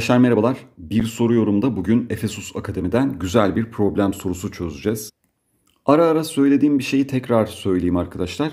Arkadaşlar merhabalar. Bir soru yorumda bugün Efesus Akademi'den güzel bir problem sorusu çözeceğiz. Ara ara söylediğim bir şeyi tekrar söyleyeyim arkadaşlar.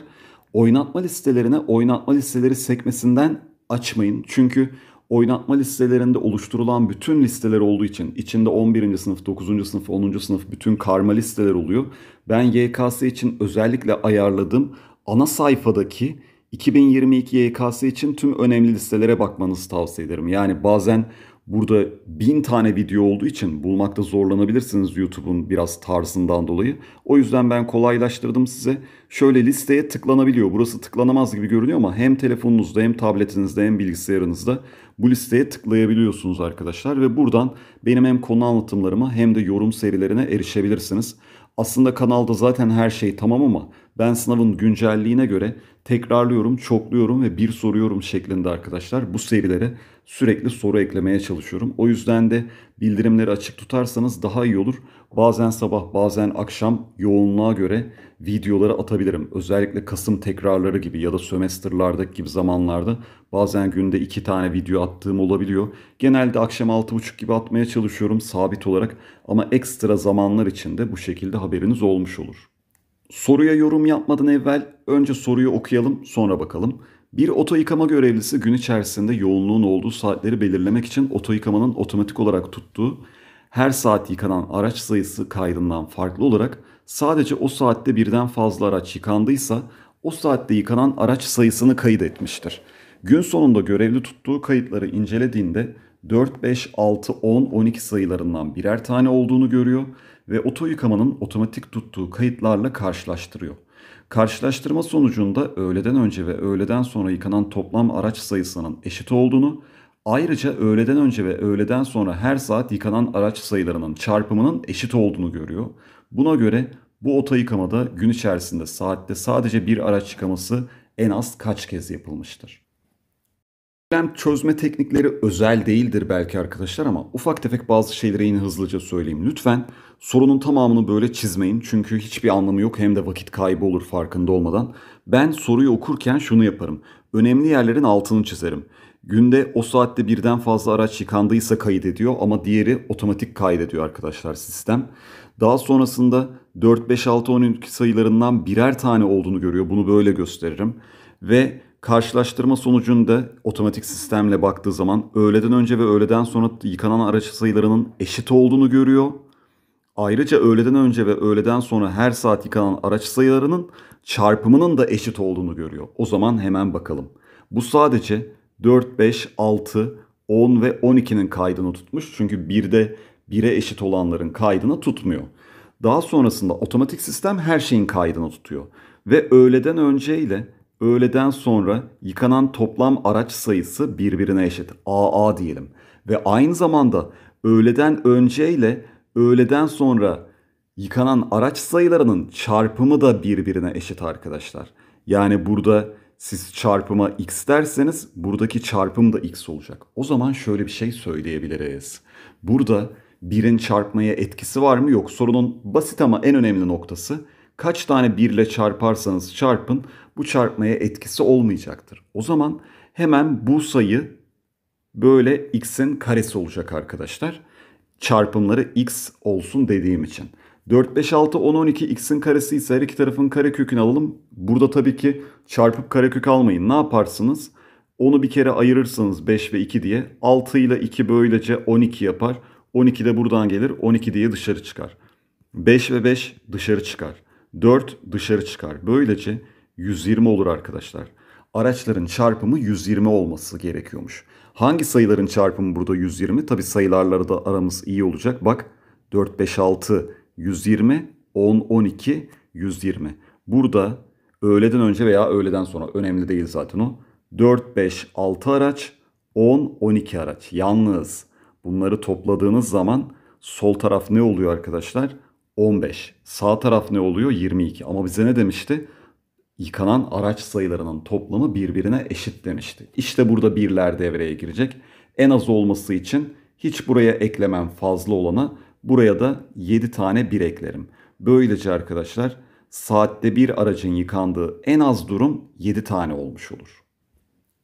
Oynatma listelerine oynatma listeleri sekmesinden açmayın. Çünkü oynatma listelerinde oluşturulan bütün listeler olduğu için içinde 11. sınıf, 9. sınıf, 10. sınıf bütün karma listeler oluyor. Ben YKS için özellikle ayarladığım ana sayfadaki 2022 YKS için tüm önemli listelere bakmanızı tavsiye ederim. Yani bazen Burada bin tane video olduğu için bulmakta zorlanabilirsiniz YouTube'un biraz tarzından dolayı. O yüzden ben kolaylaştırdım size. Şöyle listeye tıklanabiliyor. Burası tıklanamaz gibi görünüyor ama hem telefonunuzda hem tabletinizde hem bilgisayarınızda bu listeye tıklayabiliyorsunuz arkadaşlar. Ve buradan benim hem konu anlatımlarıma hem de yorum serilerine erişebilirsiniz. Aslında kanalda zaten her şey tamam ama ben sınavın güncelliğine göre tekrarlıyorum, çokluyorum ve bir soruyorum şeklinde arkadaşlar bu serilere sürekli soru eklemeye çalışıyorum. O yüzden de bildirimleri açık tutarsanız daha iyi olur. Bazen sabah, bazen akşam yoğunluğa göre videoları atabilirim. Özellikle Kasım tekrarları gibi ya da sömestrlardaki gibi zamanlarda bazen günde iki tane video attığım olabiliyor. Genelde akşam altı buçuk gibi atmaya çalışıyorum sabit olarak ama ekstra zamanlar için de bu şekilde haberiniz olmuş olur. Soruya yorum yapmadan evvel önce soruyu okuyalım sonra bakalım. Bir oto yıkama görevlisi gün içerisinde yoğunluğun olduğu saatleri belirlemek için oto yıkamanın otomatik olarak tuttuğu her saat yıkanan araç sayısı kaydından farklı olarak sadece o saatte birden fazla araç yıkandıysa o saatte yıkanan araç sayısını kaydetmiştir. Gün sonunda görevli tuttuğu kayıtları incelediğinde 4, 5, 6, 10, 12 sayılarından birer tane olduğunu görüyor ve oto yıkamanın otomatik tuttuğu kayıtlarla karşılaştırıyor. Karşılaştırma sonucunda öğleden önce ve öğleden sonra yıkanan toplam araç sayısının eşit olduğunu, ayrıca öğleden önce ve öğleden sonra her saat yıkanan araç sayılarının çarpımının eşit olduğunu görüyor. Buna göre bu oto yıkamada gün içerisinde saatte sadece bir araç yıkaması en az kaç kez yapılmıştır? Problem çözme teknikleri özel değildir belki arkadaşlar ama ufak tefek bazı şeyleri yine hızlıca söyleyeyim. Lütfen sorunun tamamını böyle çizmeyin çünkü hiçbir anlamı yok hem de vakit kaybı olur farkında olmadan. Ben soruyu okurken şunu yaparım. Önemli yerlerin altını çizerim. Günde o saatte birden fazla araç yıkandıysa kaydediyor ama diğeri otomatik kaydediyor arkadaşlar sistem. Daha sonrasında 4, 5, 6, 12 sayılarından birer tane olduğunu görüyor. Bunu böyle gösteririm. Ve Karşılaştırma sonucunda otomatik sistemle baktığı zaman öğleden önce ve öğleden sonra yıkanan araç sayılarının eşit olduğunu görüyor. Ayrıca öğleden önce ve öğleden sonra her saat yıkanan araç sayılarının çarpımının da eşit olduğunu görüyor. O zaman hemen bakalım. Bu sadece 4, 5, 6, 10 ve 12'nin kaydını tutmuş. Çünkü 1'de 1'e eşit olanların kaydını tutmuyor. Daha sonrasında otomatik sistem her şeyin kaydını tutuyor. Ve öğleden önce ile Öğleden sonra yıkanan toplam araç sayısı birbirine eşit. AA diyelim. Ve aynı zamanda öğleden önce ile öğleden sonra yıkanan araç sayılarının çarpımı da birbirine eşit arkadaşlar. Yani burada siz çarpıma x derseniz buradaki çarpım da x olacak. O zaman şöyle bir şey söyleyebiliriz. Burada birin çarpmaya etkisi var mı yok. Sorunun basit ama en önemli noktası kaç tane birle çarparsanız çarpın bu çarpmaya etkisi olmayacaktır. O zaman hemen bu sayı böyle x'in karesi olacak arkadaşlar. Çarpımları x olsun dediğim için. 4, 5, 6, 10, 12 x'in karesi ise her iki tarafın karekökünü alalım. Burada tabii ki çarpıp karekök almayın. Ne yaparsınız? Onu bir kere ayırırsınız 5 ve 2 diye. 6 ile 2 böylece 12 yapar. 12 de buradan gelir. 12 diye dışarı çıkar. 5 ve 5 dışarı çıkar. 4 dışarı çıkar. Böylece 120 olur arkadaşlar. Araçların çarpımı 120 olması gerekiyormuş. Hangi sayıların çarpımı burada 120? Tabi sayılarları da aramız iyi olacak. Bak 4, 5, 6, 120, 10, 12, 120. Burada öğleden önce veya öğleden sonra önemli değil zaten o. 4, 5, 6 araç, 10, 12 araç. Yalnız bunları topladığınız zaman sol taraf ne oluyor arkadaşlar? 15. Sağ taraf ne oluyor? 22. Ama bize ne demişti? Yıkanan araç sayılarının toplamı birbirine eşit demişti. İşte burada birler devreye girecek. En az olması için hiç buraya eklemem fazla olana buraya da 7 tane 1 eklerim. Böylece arkadaşlar saatte bir aracın yıkandığı en az durum 7 tane olmuş olur.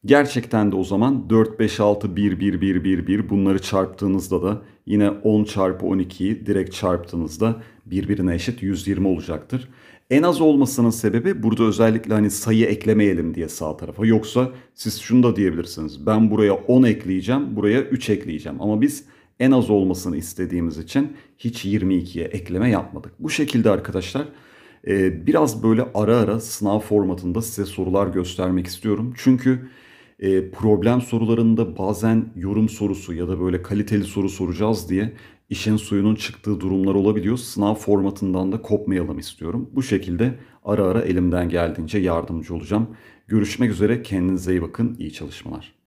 Gerçekten de o zaman 4, 5, 6, 1, 1, 1, 1, 1 bunları çarptığınızda da yine 10 çarpı 12'yi direkt çarptığınızda birbirine eşit 120 olacaktır. En az olmasının sebebi burada özellikle hani sayı eklemeyelim diye sağ tarafa. Yoksa siz şunu da diyebilirsiniz. Ben buraya 10 ekleyeceğim, buraya 3 ekleyeceğim. Ama biz en az olmasını istediğimiz için hiç 22'ye ekleme yapmadık. Bu şekilde arkadaşlar biraz böyle ara ara sınav formatında size sorular göstermek istiyorum. Çünkü e, problem sorularında bazen yorum sorusu ya da böyle kaliteli soru soracağız diye işin suyunun çıktığı durumlar olabiliyor. Sınav formatından da kopmayalım istiyorum. Bu şekilde ara ara elimden geldiğince yardımcı olacağım. Görüşmek üzere kendinize iyi bakın. İyi çalışmalar.